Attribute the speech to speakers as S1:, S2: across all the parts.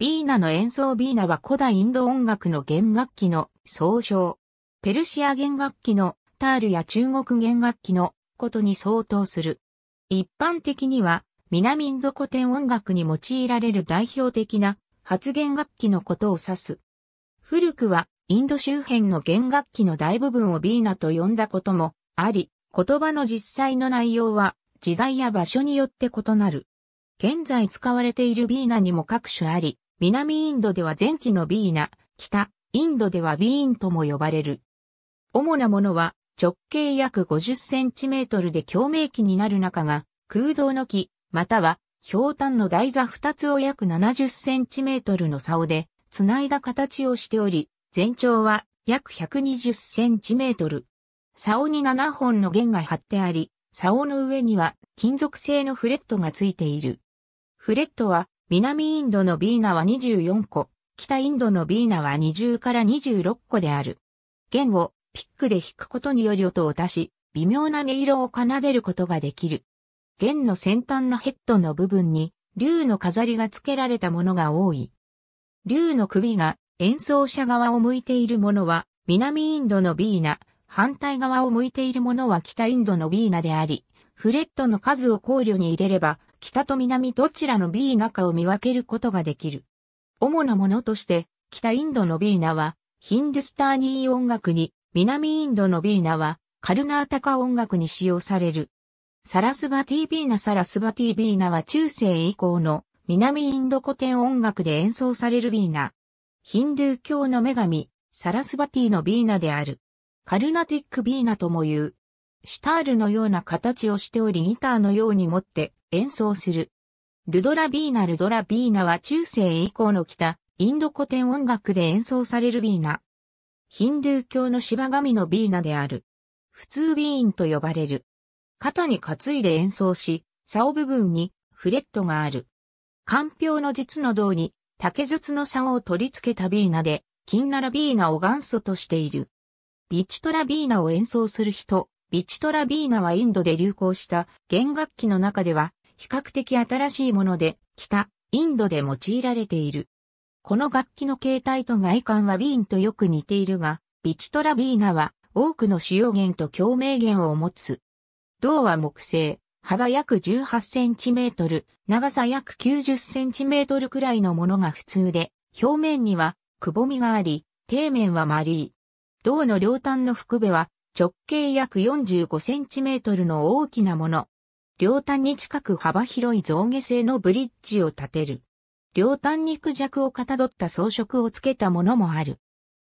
S1: ビーナの演奏ビーナは古代インド音楽の弦楽器の総称。ペルシア弦楽器のタールや中国弦楽器のことに相当する。一般的には南インド古典音楽に用いられる代表的な発言楽器のことを指す。古くはインド周辺の弦楽器の大部分をビーナと呼んだこともあり、言葉の実際の内容は時代や場所によって異なる。現在使われているビーナにも各種あり、南インドでは前期のビーナ、北、インドではビーンとも呼ばれる。主なものは直径約50センチメートルで共鳴器になる中が空洞の木、または氷炭の台座2つを約70センチメートルの竿で繋いだ形をしており、全長は約120センチメートル。竿に7本の弦が張ってあり、竿の上には金属製のフレットがついている。フレットは南インドのビーナは24個、北インドのビーナは20から26個である。弦をピックで弾くことにより音を出し、微妙な音色を奏でることができる。弦の先端のヘッドの部分に、竜の飾りが付けられたものが多い。竜の首が演奏者側を向いているものは、南インドのビーナ、反対側を向いているものは北インドのビーナであり、フレットの数を考慮に入れれば、北と南どちらのビーナかを見分けることができる。主なものとして、北インドのビーナは、ヒンドゥスターニー音楽に、南インドのビーナは、カルナータカ音楽に使用される。サラスバティービーナサラスバティービーナは中世以降の南インド古典音楽で演奏されるビーナ。ヒンドゥー教の女神、サラスバティのビーナである。カルナティックビーナとも言う。シタールのような形をしておりギターのように持って演奏する。ルドラビーナルドラビーナは中世以降の北、インド古典音楽で演奏されるビーナ。ヒンドゥー教の芝神のビーナである。普通ビーンと呼ばれる。肩に担いで演奏し、竿部分にフレットがある。官票の実の胴に竹筒の竿を取り付けたビーナで、金ならビーナを元祖としている。ビチトラビーナを演奏する人、ビチトラビーナはインドで流行した弦楽器の中では比較的新しいもので、北、インドで用いられている。この楽器の形態と外観はビーンとよく似ているが、ビチトラビーナは多くの主要弦と共鳴弦を持つ。銅は木製、幅約18センチメートル、長さ約90センチメートルくらいのものが普通で、表面にはくぼみがあり、底面は丸い。銅の両端の腹部は直径約4 5トルの大きなもの。両端に近く幅広い象下製のブリッジを建てる。両端にクジをかたどった装飾をつけたものもある。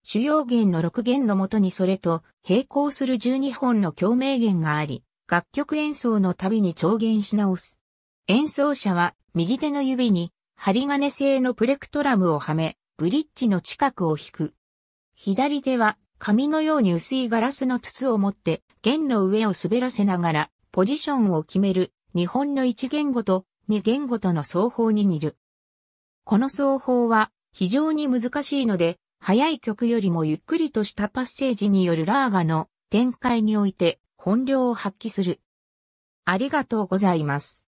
S1: 主要弦の6弦のもとにそれと並行する12本の共鳴弦があり、楽曲演奏のたびに調弦し直す。演奏者は右手の指に針金製のプレクトラムをはめ、ブリッジの近くを弾く。左手は紙のように薄いガラスの筒を持って弦の上を滑らせながらポジションを決める日本の1言語と2言語との奏法に似る。この奏法は非常に難しいので、速い曲よりもゆっくりとしたパッセージによるラーガの展開において本領を発揮する。ありがとうございます。